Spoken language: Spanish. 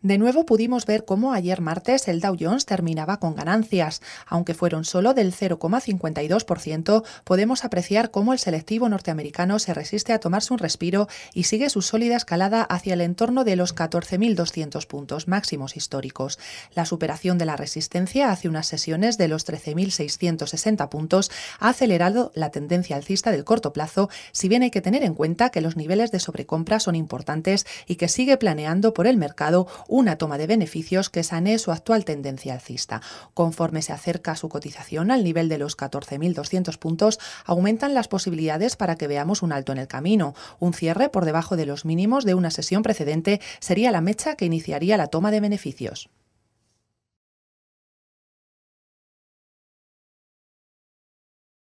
De nuevo pudimos ver cómo ayer martes el Dow Jones terminaba con ganancias. Aunque fueron solo del 0,52%, podemos apreciar cómo el selectivo norteamericano se resiste a tomarse un respiro y sigue su sólida escalada hacia el entorno de los 14.200 puntos máximos históricos. La superación de la resistencia hace unas sesiones de los 13.660 puntos ha acelerado la tendencia alcista del corto plazo, si bien hay que tener en cuenta que los niveles de sobrecompra son importantes y que sigue planeando por el mercado una toma de beneficios que sane su actual tendencia alcista. Conforme se acerca su cotización al nivel de los 14.200 puntos, aumentan las posibilidades para que veamos un alto en el camino. Un cierre por debajo de los mínimos de una sesión precedente sería la mecha que iniciaría la toma de beneficios.